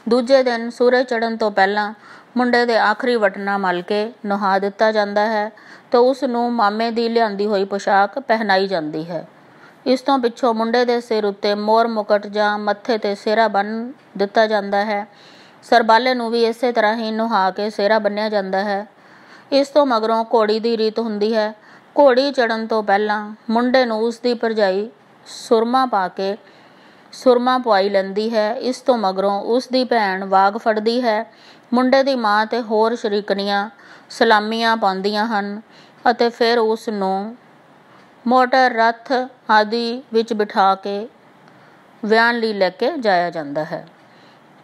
ਦੂਜੇ ਦਿਨ ਸੂਰਜ ਚੜ੍ਹਨ ਤੋਂ ਪਹਿਲਾਂ ਮੁੰਡੇ ਦੇ ਆਖਰੀ ਵਟਨਾ ਮਲ ਕੇ ਨਹਾ ਦਿੱਤਾ ਜਾਂਦਾ ਹੈ ਤਾਂ ਉਸ ਨੂੰ ਮਾਮੇ ਦੀ ਲਿਆਂਦੀ ਹੋਈ ਪੋਸ਼ਾਕ ਪਹਿਨਾਈ ਜਾਂਦੀ ਹੈ ਇਸ ਤੋਂ ਪਿੱਛੋਂ ਮੁੰਡੇ ਦੇ ਸਿਰ ਉੱਤੇ ਮੋਰ ਮੁਕਟ ਜਾਂ ਮੱਥੇ ਤੇ ਸਿਹਰਾ ਬੰਨ ਦਿੱਤਾ ਜਾਂਦਾ ਹੈ ਸਰਬਾਲੇ ਨੂੰ ਵੀ ਇਸੇ ਤਰ੍ਹਾਂ ਹੀ ਨਹਾ ਕੇ ਸਿਹਰਾ ਬੰਨਿਆ ਜਾਂਦਾ ਹੈ ਇਸ ਤੋਂ ਮਗਰੋਂ ਘੋੜੀ ਦੀ ਰੀਤ ਹੁੰਦੀ ਹੈ ਘੋੜੀ ਚੜਨ ਤੋਂ ਪਹਿਲਾਂ ਮੁੰਡੇ ਨੂੰ ਉਸ ਦੀ ਪਰਜਾਈ ਸੁਰਮਾ ਪਾ ਕੇ ਸੁਰਮਾ ਪਵਾਈ ਲੈਂਦੀ ਹੈ ਇਸ ਤੋਂ ਮਗਰੋਂ ਉਸ ਦੀ ਭੈਣ ਵਾਗ ਫੜਦੀ ਹੈ ਮੁੰਡੇ ਦੀ ਮਾਂ ਤੇ ਹੋਰ ਸ਼ਰੀਕਨੀਆਂ ਸਲਾਮੀਆਂ ਪਾਉਂਦੀਆਂ ਹਨ ਅਤੇ ਫਿਰ ਉਸ ਨੂੰ ਮੋਟਰ ਰੱਥ ਆਦਿ ਵਿੱਚ ਬਿਠਾ ਕੇ ਵਿਆਹ ਲਈ ਲੈ ਕੇ ਜਾਇਆ ਜਾਂਦਾ ਹੈ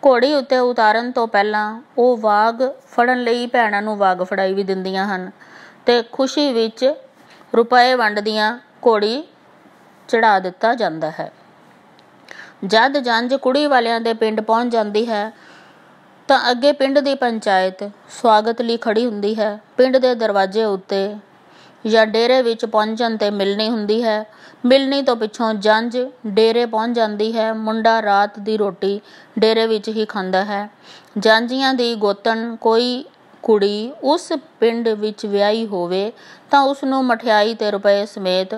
ਘੋੜੀ ਉੱਤੇ ਉਤਾਰਨ ਤੋਂ ਪਹਿਲਾਂ ਉਹ ਵਾਗ ਫੜਨ ਲਈ ਭੈਣਾਂ ਨੂੰ ਵਾਗ ਫੜਾਈ ਵੀ ਦਿੰਦੀਆਂ ਹਨ ਤੇ ਖੁਸ਼ੀ ਵਿੱਚ ਰੁਪਏ ਵੰਡਦੀਆਂ ਘੋੜੀ ਚੜਾ ਦਿੱਤਾ ਜਾਂਦਾ ਹੈ ਜਦ ਜੰਜ ਕੁੜੀ ਵਾਲਿਆਂ ਦੇ ਪਿੰਡ ਪਹੁੰਚ ਜਾਂਦੀ ਹੈ ਤਾਂ ਅੱਗੇ ਪਿੰਡ ਦੀ ਪੰਚਾਇਤ ਸਵਾਗਤ ਲਈ ਖੜੀ ਹੁੰਦੀ ਹੈ ਪਿੰਡ ਦੇ ਦਰਵਾਜ਼ੇ ਉੱਤੇ ਜਾਂ ਡੇਰੇ ਵਿੱਚ ਪਹੁੰਚਣ ਤੇ ਮਿਲਣੀ ਹੁੰਦੀ ਹੈ ਮਿਲਣੀ ਤੋਂ ਪਿੱਛੋਂ ਜੰਜ ਡੇਰੇ ਪਹੁੰਚ ਜਾਂਦੀ ਹੈ ਮੁੰਡਾ ਰਾਤ ਦੀ ਰੋਟੀ ਡੇਰੇ ਵਿੱਚ ਹੀ ਖਾਂਦਾ ਹੈ ਜਾਂਜੀਆਂ ਦੀ ਗੋਤਣ ਕੋਈ ਕੁੜੀ ਉਸ ਪਿੰਡ ਵਿੱਚ ਵਿਆਹੀ ਹੋਵੇ ਤਾਂ ਉਸ ਨੂੰ ਮਠਿਆਈ ਤੇ ਰੁਪਏ ਸਮੇਤ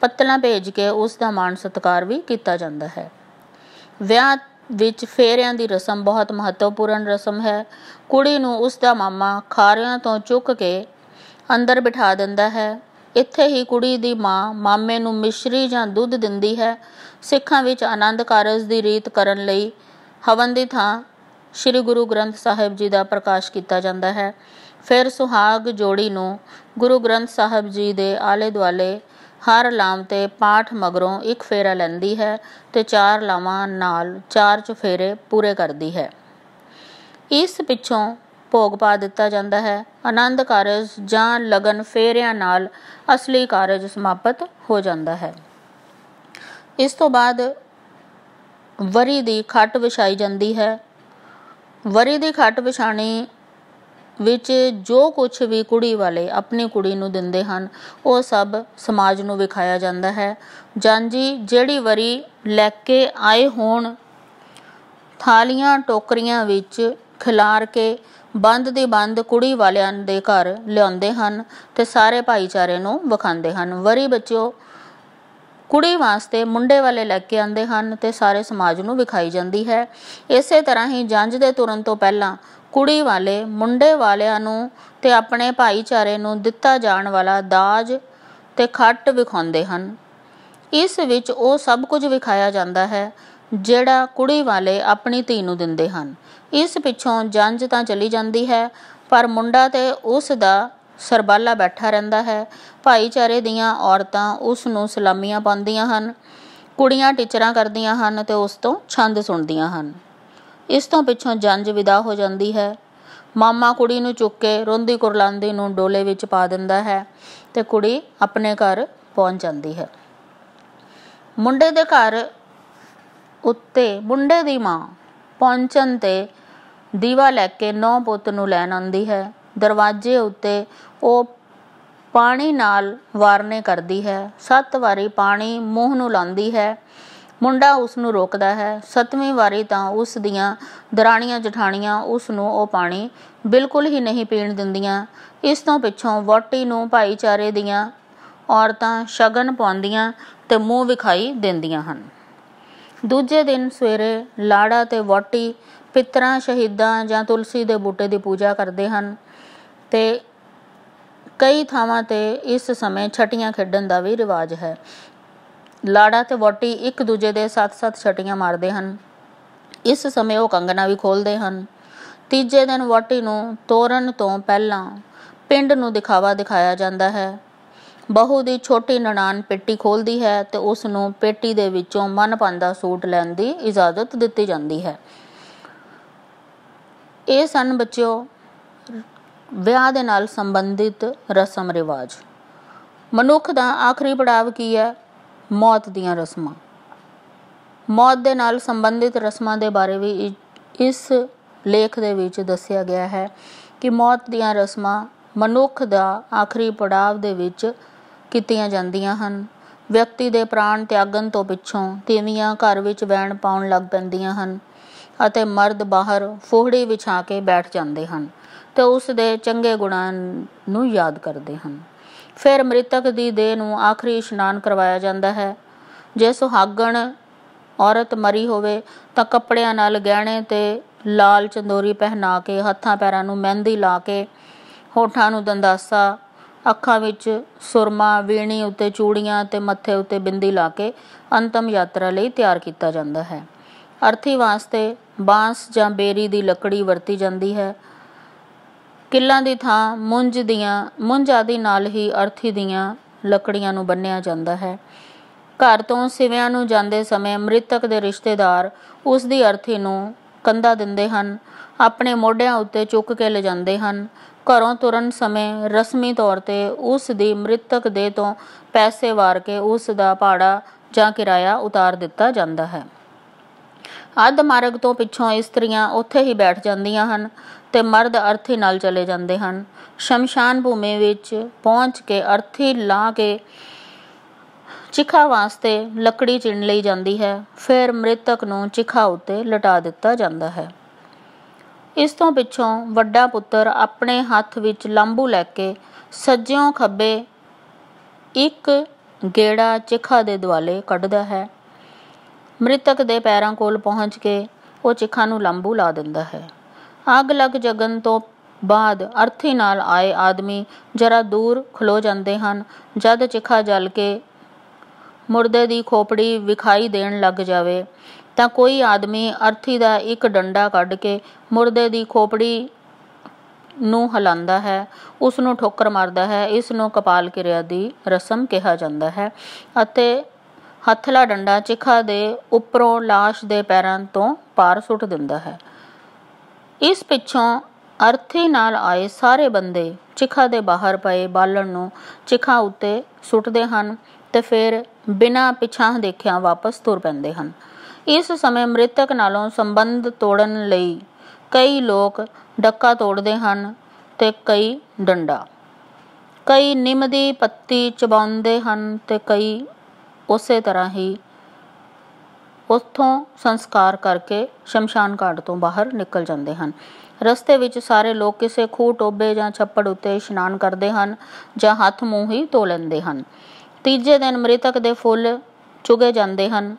ਪੱਤਲਾ ਭੇਜ ਕੇ ਉਸ ਦਾ ਮਾਣ ਸਤਕਾਰ ਵੀ ਕੀਤਾ ਜਾਂਦਾ ਹੈ ਵਿਆਹ ਵਿੱਚ ਫੇਰਿਆਂ ਦੀ ਰਸਮ ਬਹੁਤ ਮਹੱਤਵਪੂਰਨ ਰਸਮ ਹੈ ਕੁੜੀ ਨੂੰ ਉਸ ਦਾ ਮਾਮਾ ਖਾਰਿਆਂ ਤੋਂ ਚੁੱਕ ਕੇ ਅੰਦਰ ਬਿਠਾ ਦਿੰਦਾ ਹੈ ਇੱਥੇ ਹੀ ਕੁੜੀ ਦੀ ਮਾਂ ਮਾਮੇ ਨੂੰ ਮਿਸ਼ਰੀ ਜਾਂ ਦੁੱਧ ਦਿੰਦੀ ਹੈ ਸਿੱਖਾਂ ਵਿੱਚ ਆਨੰਦ ਕਾਰਜ ਦੀ ਰੀਤ ਕਰਨ ਲਈ ਹਵਨ ਦੀ ਥਾਂ ਸ੍ਰੀ ਗੁਰੂ ਗ੍ਰੰਥ ਸਾਹਿਬ ਜੀ ਦਾ ਪ੍ਰਕਾਸ਼ ਕੀਤਾ ਜਾਂਦਾ ਹੈ ਫਿਰ ਸੁਹਾਗ ਜੋੜੀ ਨੂੰ ਗੁਰੂ ਗ੍ਰੰਥ ਸਾਹਿਬ ਜੀ ਦੇ ਆਲੇ ਦੁਆਲੇ ਹਰ ਲਾਮ ਤੇ ਪਾਠ ਮਗਰੋਂ ਇੱਕ ਫੇਰਾ ਲੈਂਦੀ ਹੈ ਤੇ ਚਾਰ ਲਾਵਾਂ ਨਾਲ ਚਾਰ ਚੁਫੇਰੇ ਪੂਰੇ ਕਰਦੀ ਹੈ ਇਸ ਪਿੱਛੋਂ ਭੋਗ ਪਾ ਦਿੱਤਾ ਜਾਂਦਾ ਹੈ ਆਨੰਦ ਕਾਰਜ ਜਾਂ ਲਗਨ ਫੇਰਿਆਂ ਨਾਲ ਅਸਲੀ ਕਾਰਜ ਸਮਾਪਤ ਹੋ ਜਾਂਦਾ ਹੈ ਇਸ ਤੋਂ ਬਾਅਦ ਵਰੀ ਦੀ ਖੱਟ ਵਿਛਾਈ ਜਾਂਦੀ ਹੈ ਵਰੀ ਦੀ ਖੱਟ ਵਿਛਾਣੀ ਵਿੱਚ ਜੋ ਕੁਝ ਵੀ ਕੁੜੀ ਵਾਲੇ ਆਪਣੀ ਕੁੜੀ ਨੂੰ ਦਿੰਦੇ ਹਨ ਉਹ ਸਭ ਸਮਾਜ ਨੂੰ ਵਿਖਾਇਆ ਜਾਂਦਾ ਹੈ ਜਾਂਜੀ ਜਿਹੜੀ ਵਰੀ ਲੈ ਕੇ ਆਏ ਹੋਣ ਥਾਲੀਆਂ ਟੋਕਰੀਆਂ ਵਿੱਚ ਖਿਲਾਰ ਕੇ ਬੰਦ ਦੀ ਬੰਦ ਕੁੜੀ ਵਾਲਿਆਂ ਦੇ ਘਰ ਲਿਆਉਂਦੇ ਹਨ ਤੇ ਸਾਰੇ ਭਾਈਚਾਰੇ ਨੂੰ ਵਿਖਾਉਂਦੇ ਹਨ ਵਰੀ ਬੱਚਿਓ ਕੁੜੀ ਵਾਸਤੇ ਮੁੰਡੇ ਵਾਲੇ ਲੈ ਕੇ ਆਉਂਦੇ ਹਨ ਤੇ ਸਾਰੇ ਸਮਾਜ ਨੂੰ ਵਿਖਾਈ ਜਾਂਦੀ ਹੈ ਇਸੇ ਤਰ੍ਹਾਂ ਹੀ ਜੰਜ ਦੇ ਤੁਰਨ ਤੋਂ ਪਹਿਲਾਂ ਕੁੜੀ ਵਾਲੇ ਮੁੰਡੇ ਵਾਲਿਆਂ ਨੂੰ ਤੇ ਆਪਣੇ ਭਾਈਚਾਰੇ ਨੂੰ ਦਿੱਤਾ ਜਾਣ ਵਾਲਾ ਦਾਜ ਤੇ ਖੱਟ ਵਿਖਾਉਂਦੇ ਹਨ ਇਸ ਵਿੱਚ ਉਹ ਸਭ ਕੁਝ ਵਿਖਾਇਆ ਜਾਂਦਾ ਹੈ ਜਿਹੜਾ ਕੁੜੀ ਵਾਲੇ ਆਪਣੀ ਧੀ ਨੂੰ ਦਿੰਦੇ ਹਨ ਇਸ ਪਿੱਛੋਂ ਜੰਜ ਤਾਂ ਚਲੀ ਜਾਂਦੀ ਹੈ ਪਰ ਮੁੰਡਾ ਤੇ ਉਸ ਦਾ ਸਰਬਾਲਾ ਬੈਠਾ ਰਹਿੰਦਾ ਹੈ ਭਾਈਚਾਰੇ ਦੀਆਂ ਔਰਤਾਂ ਉਸ ਨੂੰ ਸਲਾਮੀਆਂ ਪਾਉਂਦੀਆਂ ਹਨ ਕੁੜੀਆਂ ਟੀਚਰਾਂ ਕਰਦੀਆਂ ਹਨ ਤੇ ਉਸ ਤੋਂ ਛੰਦ ਸੁਣਦੀਆਂ ਹਨ ਇਸ ਤੋਂ ਪਿੱਛੋਂ ਜੰਜ ਵਿਦਾ ਹੋ ਜਾਂਦੀ ਹੈ ਮਾਮਾ ਕੁੜੀ ਨੂੰ ਚੁੱਕ ਕੇ ਰੋਂਦੀ ਕੁਰਲਾਂਦੀ ਨੂੰ ਡੋਲੇ ਵਿੱਚ ਪਾ ਦਿੰਦਾ ਹੈ ਤੇ ਕੁੜੀ ਆਪਣੇ ਘਰ ਪਹੁੰਚ ਜਾਂਦੀ ਹੈ ਮੁੰਡੇ ਦੇ ਘਰ ਉੱਤੇ ਮੁੰਡੇ ਦੀ ਮਾਂ ਪਹੁੰਚਣ ਤੇ ਦੀਵਾ ਲੈ ਕੇ ਨੌ ਪੁੱਤ ਨੂੰ ਲੈਣ ਆਉਂਦੀ ਹੈ ਦਰਵਾਜ਼ੇ ਉੱਤੇ ਉਹ ਪਾਣੀ ਨਾਲ ਵਾਰਨੇ ਕਰਦੀ ਹੈ ਸੱਤ ਵਾਰੀ ਪਾਣੀ ਮੂੰਹ ਨੂੰ ਲਾਉਂਦੀ ਹੈ ਮੁੰਡਾ ਉਸ ਨੂੰ ਰੋਕਦਾ ਹੈ ਸੱਤਵੀਂ ਵਾਰੀ ਤਾਂ ਉਸ ਦੀਆਂ ਦਰਾਣੀਆਂ ਜਠਾਣੀਆਂ ਉਸ ਨੂੰ ਉਹ ਪਾਣੀ ਬਿਲਕੁਲ ਹੀ ਨਹੀਂ ਪੀਣ ਦਿੰਦੀਆਂ ਇਸ ਤੋਂ ਪਿੱਛੋਂ ਵੋਟੀ ਨੂੰ ਭਾਈਚਾਰੇ ਦੀਆਂ ਔਰਤਾਂ ਸ਼ਗਨ ਪਾਉਂਦੀਆਂ ਤੇ ਮੂੰਹ ਵਿਖਾਈ ਦਿੰਦੀਆਂ ਹਨ ਦੂਜੇ ਦਿਨ ਸਵੇਰੇ ਲਾੜਾ ਤੇ ਵੋਟੀ ਪਿਤਰਾਂ ਸ਼ਹੀਦਾਂ ਜਾਂ ਤੁਲਸੀ ਦੇ ਬੂਟੇ ਦੀ ਪੂਜਾ ਕਰਦੇ ਹਨ ਤੇ ਕਈ ਥਾਵਾਂ ਤੇ ਇਸ ਸਮੇਂ ਛਟੀਆਂ ਖੇਡਣ ਦਾ ਵੀ ਰਿਵਾਜ ਹੈ ਲਾੜਾ ਤੇ ਵੋਟੀ ਇੱਕ ਦੂਜੇ ਦੇ ਸੱਤ-ਸੱਤ ਛਟੀਆਂ ਮਾਰਦੇ ਹਨ ਇਸ ਸਮੇਂ ਉਹ ਕੰਗਣਾ ਵੀ ਖੋਲਦੇ ਹਨ ਤੀਜੇ ਦਿਨ ਵੋਟੀ ਨੂੰ ਤੋਰਨ ਤੋਂ ਪਹਿਲਾਂ ਪਿੰਡ ਨੂੰ ਦਿਖਾਵਾ ਦਿਖਾਇਆ ਜਾਂਦਾ ਹੈ ਬਹੂ ਦੀ ਛੋਟੀ ਨਣਾਨ ਪੇਟੀ ਖੋਲਦੀ ਹੈ ਤੇ ਉਸ ਨੂੰ ਪੇਟੀ ਦੇ ਵਿੱਚੋਂ ਮਨਪੰਦਾ ਸੂਟ ਲੈਣ ਦੀ ਇਜਾਜ਼ਤ ਦਿੱਤੀ ਜਾਂਦੀ ਹੈ ਇਹ ਸਨ ਬੱਚਿਓ ਵਿਆਹ ਦੇ ਨਾਲ ਸੰਬੰਧਿਤ ਰਸਮ ਰਿਵਾਜ ਮਨੁੱਖ ਦਾ ਆਖਰੀ ਪੜਾਵ ਕੀ ਹੈ ਮੌਤ ਦੀਆਂ ਰਸਮਾਂ ਮੌਤ ਦੇ ਨਾਲ ਸੰਬੰਧਿਤ ਰਸਮਾਂ ਦੇ ਬਾਰੇ ਵੀ ਇਸ ਲੇਖ ਦੇ ਵਿੱਚ ਦੱਸਿਆ ਗਿਆ ਹੈ ਕਿ ਮੌਤ ਦੀਆਂ ਰਸਮਾਂ ਮਨੁੱਖ ਦਾ ਆਖਰੀ ਪੜਾਵ ਦੇ ਵਿੱਚ ਕੀਤੀਆਂ ਜਾਂਦੀਆਂ ਹਨ ਵਿਅਕਤੀ ਦੇ ਪ੍ਰਾਣ ਤਿਆਗਣ ਤੋਂ ਪਿੱਛੋਂ ਤੀਵੀਆਂ ਘਰ ਵਿੱਚ ਵੈਣ ਪਾਉਣ ਲੱਗ ਪੈਂਦੀਆਂ ਹਨ ਅਤੇ ਮਰਦ ਬਾਹਰ ਫੋੜੇ ਵਿਛਾ ਕੇ ਬੈਠ ਜਾਂਦੇ ਹਨ ਤੇ ਉਸ ਦੇ ਚੰਗੇ ਗੁਣਾਂ ਨੂੰ ਯਾਦ ਕਰਦੇ ਹਨ ਫਿਰ ਮ੍ਰਿਤਕ ਦੀ ਦੇਹ ਨੂੰ ਆਖਰੀ ਇਸ਼ਨਾਨ ਕਰਵਾਇਆ ਜਾਂਦਾ ਹੈ ਜੇ ਸੁਹਾਗਣ ਔਰਤ ਮਰੀ ਹੋਵੇ ਤਾਂ ਕੱਪੜਿਆਂ ਨਾਲ ਗਹਿਣੇ ਤੇ ਲਾਲ ਚੰਦੋਰੀ ਪਹਿਨਾ ਕੇ ਹੱਥਾਂ ਪੈਰਾਂ ਨੂੰ ਮਹਿੰਦੀ ਲਾ ਕੇ ਹੋਠਾਂ ਨੂੰ ਦੰਦਾਸਾ ਅੱਖਾਂ ਵਿੱਚ ਸੁਰਮਾ ਵੀਣੀ ਉੱਤੇ ਚੂੜੀਆਂ ਤੇ ਮੱਥੇ ਉੱਤੇ ਬਿੰਦੀ ਲਾ ਕੇ ਅੰਤਮ ਯਾਤਰਾ ਲਈ ਤਿਆਰ ਕੀਤਾ ਜਾਂਦਾ ਹੈ ਅਰਥੀ ਵਾਸਤੇ ਬਾਂਸ ਜਾਂ ਬੇਰੀ ਦੀ ਲੱਕੜੀ ਵਰਤੀ ਜਾਂਦੀ ਹੈ ਕਿੱਲਾਂ ਦੀ ਥਾਂ ਮੁੰਜ ਦੀਆਂ ਮੁੰਜ ਦੀ ਨਾਲ ਹੀ ਅਰਥੀ ਦੀਆਂ ਲੱਕੜੀਆਂ ਨੂੰ ਬੰਨਿਆ ਜਾਂਦਾ ਹੈ ਘਰ ਤੋਂ ਸਿਵਿਆਂ ਨੂੰ ਜਾਂਦੇ ਸਮੇਂ ਮ੍ਰਿਤਕ ਦੇ ਰਿਸ਼ਤੇਦਾਰ ਉਸ ਦੀ ਅਰਥੀ ਨੂੰ ਕੰਧਾ ਦਿੰਦੇ ਹਨ ਆਪਣੇ ਮੋਢਿਆਂ ਉੱਤੇ ਚੁੱਕ ਕੇ ਲਿਜਾਂਦੇ ਹਨ ਘਰੋਂ ਤੁਰਨ ਸਮੇਂ ਰਸਮੀ ਤੌਰ ਤੇ ਉਸ ਦੀ ਮ੍ਰਿਤਕ ਦੇ ਤੋਂ ਪੈਸੇ ਵਾਰ ਕੇ ਉਸ ਦਾ ਪਾੜਾ ਜਾਂ ਕਿਰਾਇਆ ਉਤਾਰ ਦਿੱਤਾ ਜਾਂਦਾ ਹੈ ਅੱਧ ਮਾਰਗ ਤੋਂ ਪਿੱਛੋਂ ਇਸਤਰੀਆਂ ਉੱਥੇ ਹੀ ਬੈਠ ਜਾਂਦੀਆਂ ਹਨ ਤੇ ਮਰਦ ਅਰਥੀ ਨਾਲ ਚਲੇ ਜਾਂਦੇ ਹਨ ਸ਼ਮਸ਼ਾਨ ਭੂਮੀ ਵਿੱਚ ਪਹੁੰਚ ਕੇ ਅਰਥੀ ਲਾ ਕੇ ਚਿਖਾ ਵਾਸਤੇ ਲੱਕੜੀ ਚਿਣ ਲਈ ਜਾਂਦੀ ਹੈ ਫਿਰ ਮ੍ਰਿਤਕ ਨੂੰ ਚਿਖਾ ਉੱਤੇ ਲਟਾ ਦਿੱਤਾ ਜਾਂਦਾ ਹੈ ਇਸ ਤੋਂ ਪਿੱਛੋਂ ਵੱਡਾ ਪੁੱਤਰ ਆਪਣੇ ਹੱਥ ਵਿੱਚ ਲਾਂਬੂ ਲੈ ਕੇ ਸੱਜਿਓਂ ਖੱਬੇ ਇੱਕ ਗੇੜਾ ਚਿਖਾ ਦੇ ਦੁਆਲੇ ਕੱਢਦਾ ਹੈ ਮ੍ਰਿਤਕ ਦੇ ਪੈਰਾਂ ਕੋਲ ਪਹੁੰਚ ਕੇ ਉਹ ਚਿਖਾ ਨੂੰ ਲੰਬੂ ਲਾ ਦਿੰਦਾ ਹੈ ਅੱਗ ਲੱਗ ਜਗਨ ਤੋਂ ਬਾਅਦ ਅਰਥੀ ਨਾਲ ਆਏ ਆਦਮੀ ਜਰਾ ਦੂਰ ਖਲੋ ਜਾਂਦੇ ਹਨ ਜਦ ਚਿਖਾ ਜਲ ਕੇ ਮੁਰਦੇ ਦੀ ਖੋਪੜੀ ਵਿਖਾਈ ਦੇਣ ਲੱਗ ਜਾਵੇ ਤਾਂ ਕੋਈ ਆਦਮੀ ਅਰਥੀ ਦਾ ਇੱਕ ਡੰਡਾ ਕੱਢ ਕੇ ਮੁਰਦੇ ਦੀ ਖੋਪੜੀ ਨੂੰ ਹਲਾਉਂਦਾ ਹੈ ਉਸ ਨੂੰ ਠੋਕਰ ਮਾਰਦਾ ਹੈ ਇਸ ਨੂੰ ਕਪਾਲ ਕਿਰਿਆ ਦੀ ਰਸਮ ਕਿਹਾ ਜਾਂਦਾ ਹੈ ਅਤੇ ਹੱਥਲਾ ਡੰਡਾ ਚਿਖਾ ਦੇ ਉੱਪਰੋਂ লাশ ਦੇ ਪੈਰਾਂ ਤੋਂ ਪਾਰ ਸੁੱਟ ਦਿੰਦਾ ਹੈ ਇਸ ਪਿੱਛੋਂ ਅਰਥੀ ਨਾਲ ਆਏ ਸਾਰੇ ਬੰਦੇ ਚਿਖਾ ਦੇ ਬਾਹਰ ਪਏ ਬਾਲਣ ਨੂੰ ਚਿਖਾ ਉੱਤੇ ਸੁੱਟਦੇ ਹਨ ਤੇ ਫਿਰ ਬਿਨਾਂ ਪਿਛਾਂ ਦੇਖਿਆ ਵਾਪਸ ਤੁਰ ਪੈਂਦੇ ਹਨ ਇਸ ਸਮੇਂ ਮ੍ਰਿਤਕ ਨਾਲੋਂ ਸੰਬੰਧ ਤੋੜਨ ਲਈ ਕਈ ਲੋਕ ਡੱਕਾ ਤੋੜਦੇ ਹਨ ਤੇ ਕਈ ਡੰਡਾ ਕਈ ਨਿੰਮ ਦੀ ਪੱਤੀ ਚਬਾਉਂਦੇ ਹਨ ਤੇ ਕਈ ਉਸੇ ਤਰ੍ਹਾਂ ਹੀ ਉੱਥੋਂ ਸੰਸਕਾਰ ਕਰਕੇ ਸ਼ਮਸ਼ਾਨ ਘਾਟ ਤੋਂ ਬਾਹਰ ਨਿਕਲ ਜਾਂਦੇ ਹਨ ਰਸਤੇ ਵਿੱਚ ਸਾਰੇ ਲੋਕ ਕਿਸੇ ਖੂਹ ਟੋਬੇ ਜਾਂ ਛੱਪੜ ਉੱਤੇ ਇਸ਼ਨਾਨ ਕਰਦੇ ਹਨ ਜਾਂ ਹੱਥ ਮੂੰਹ ਹੀ ਧੋ ਲੈਂਦੇ ਹਨ ਤੀਜੇ ਦਿਨ ਮ੍ਰਿਤਕ ਦੇ ਫੁੱਲ ਚੁਗੇ ਜਾਂਦੇ ਹਨ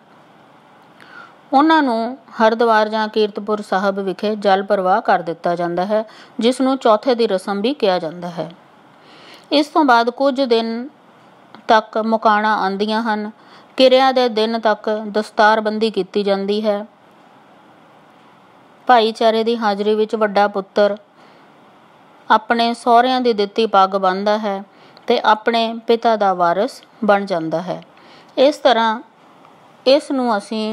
ਉਹਨਾਂ ਨੂੰ ਹਰਦਵਾਰ ਜਾਂ ਕੀਰਤਪੁਰ ਸਾਹਿਬ ਵਿਖੇ ਜਲ ਪ੍ਰਵਾਹ ਕਰ ਦਿੱਤਾ ਜਾਂਦਾ ਹੈ ਜਿਸ ਨੂੰ ਚੌਥੇ ਦੀ ਰਸਮ ਵੀ ਕਿਹਾ ਜਾਂਦਾ ਹੈ ਇਸ ਤੋਂ ਬਾਅਦ ਕੁਝ ਦਿਨ ਤੱਕ ਮੁਕਾਣਾ ਆਂਦੀਆਂ ਹਨ ਕਿਰਿਆ ਦੇ ਦਿਨ ਤੱਕ ਦਸਤਾਰਬੰਦੀ ਕੀਤੀ ਜਾਂਦੀ ਹੈ ਭਾਈਚਾਰੇ ਦੀ ਹਾਜ਼ਰੀ ਵਿੱਚ ਵੱਡਾ ਪੁੱਤਰ ਆਪਣੇ ਸਹੁਰਿਆਂ ਦੀ ਦਿੱਤੀ ਪੱਗ ਬੰਨਦਾ ਹੈ ਤੇ ਆਪਣੇ ਪਿਤਾ ਦਾ ਵਾਰਿਸ ਬਣ ਜਾਂਦਾ ਹੈ ਇਸ ਤਰ੍ਹਾਂ ਇਸ ਨੂੰ ਅਸੀਂ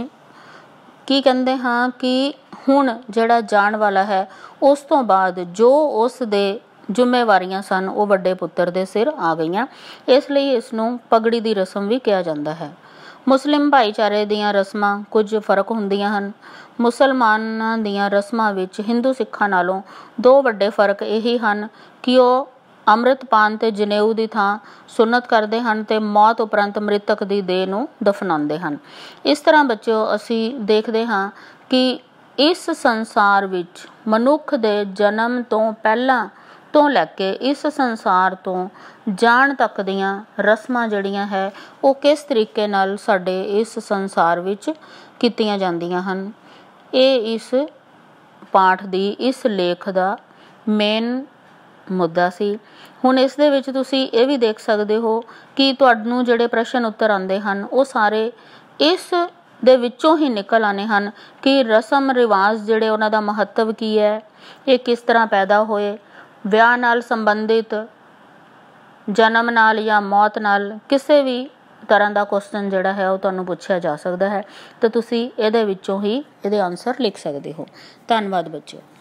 ਕੀ ਕਹਿੰਦੇ ਹਾਂ ਕਿ ਹੁਣ ਜਿਹੜਾ ਜਾਣ ਵਾਲਾ ਹੈ ਉਸ ਤੋਂ ਬਾਅਦ ਜੋ ਉਸ ਦੇ ਜ਼ਿੰਮੇਵਾਰੀਆਂ ਸਨ ਉਹ ਵੱਡੇ ਪੁੱਤਰ ਦੇ ਸਿਰ ਆ ਗਈਆਂ ਇਸ ਲਈ ਇਸ ਨੂੰ ਪਗੜੀ ਦੀ ਰਸਮ ਵੀ ਕਿਹਾ ਜਾਂਦਾ ਹੈ ਮੁਸਲਿਮ ਭਾਈਚਾਰੇ ਦੀਆਂ ਰਸਮਾਂ ਕੁਝ ਫਰਕ ਹੁੰਦੀਆਂ ਹਨ ਮੁਸਲਮਾਨਾਂ ਦੀਆਂ ਰਸਮਾਂ ਵਿੱਚ ਹਿੰਦੂ ਸਿੱਖਾਂ ਨਾਲੋਂ ਦੋ ਵੱਡੇ ਫਰਕ ਇਹੀ ਹਨ ਕਿ ਉਹ ਅੰਮ੍ਰਿਤਪਾਨ ਤੇ ਜਨੇਊ ਦੀ ਥਾਂ ਸੁਨਤ ਕਰਦੇ ਹਨ ਤੇ ਮੌਤ ਉਪਰੰਤ ਮ੍ਰਿਤਕ ਦੀ ਦੇਹ ਨੂੰ ਦਫਨਾਉਂਦੇ ਹਨ ਇਸ ਤਰ੍ਹਾਂ ਬੱਚਿਓ ਅਸੀਂ ਦੇਖਦੇ ਹਾਂ ਕਿ ਇਸ ਸੰਸਾਰ ਵਿੱਚ ਮਨੁੱਖ ਦੇ ਜਨਮ ਤੋਂ ਪਹਿਲਾਂ ਤੋਂ ਲੈ ਕੇ ਇਸ ਸੰਸਾਰ ਤੋਂ ਜਾਣ ਤੱਕ ਦੀਆਂ ਰਸਮਾਂ ਜਿਹੜੀਆਂ ਹੈ ਉਹ ਕਿਸ ਤਰੀਕੇ ਨਾਲ ਸਾਡੇ ਇਸ ਸੰਸਾਰ ਵਿੱਚ ਕੀਤੀਆਂ ਜਾਂਦੀਆਂ ਹਨ ਇਹ ਇਸ ਪਾਠ ਦੀ ਇਸ ਲੇਖ ਦਾ ਮੇਨ ਮੁੱਦਾ ਸੀ ਹੁਣ ਇਸ ਦੇ ਵਿੱਚ ਤੁਸੀਂ ਇਹ ਵੀ ਦੇਖ ਸਕਦੇ ਹੋ ਕਿ ਤੁਹਾਨੂੰ ਜਿਹੜੇ ਪ੍ਰਸ਼ਨ ਉੱਤਰ ਆਉਂਦੇ ਹਨ ਉਹ ਸਾਰੇ ਇਸ ਦੇ ਵਿੱਚੋਂ ਹੀ ਨਿਕਲ ਆਨੇ ਹਨ ਕਿ ਰਸਮ ਰਿਵਾਜ ਜਿਹੜੇ ਉਹਨਾਂ ਦਾ ਮਹੱਤਵ ਕੀ ਹੈ ਇਹ ਕਿਸ ਤਰ੍ਹਾਂ ਪੈਦਾ ਹੋਏ ਵਿਆਹ ਨਾਲ ਸੰਬੰਧਿਤ ਜਨਮ ਨਾਲ ਜਾਂ ਮੌਤ ਨਾਲ ਕਿਸੇ ਵੀ ਤਰ੍ਹਾਂ ਦਾ ਕੁਐਸਚਨ ਜਿਹੜਾ ਹੈ ਉਹ ਤੁਹਾਨੂੰ ਪੁੱਛਿਆ ਜਾ ਸਕਦਾ ਹੈ ਤਾਂ ਤੁਸੀਂ ਇਹਦੇ ਵਿੱਚੋਂ ਹੀ ਇਹਦੇ ਆਨਸਰ ਲਿਖ ਸਕਦੇ ਹੋ ਧੰਨਵਾਦ ਬੱਚਿਓ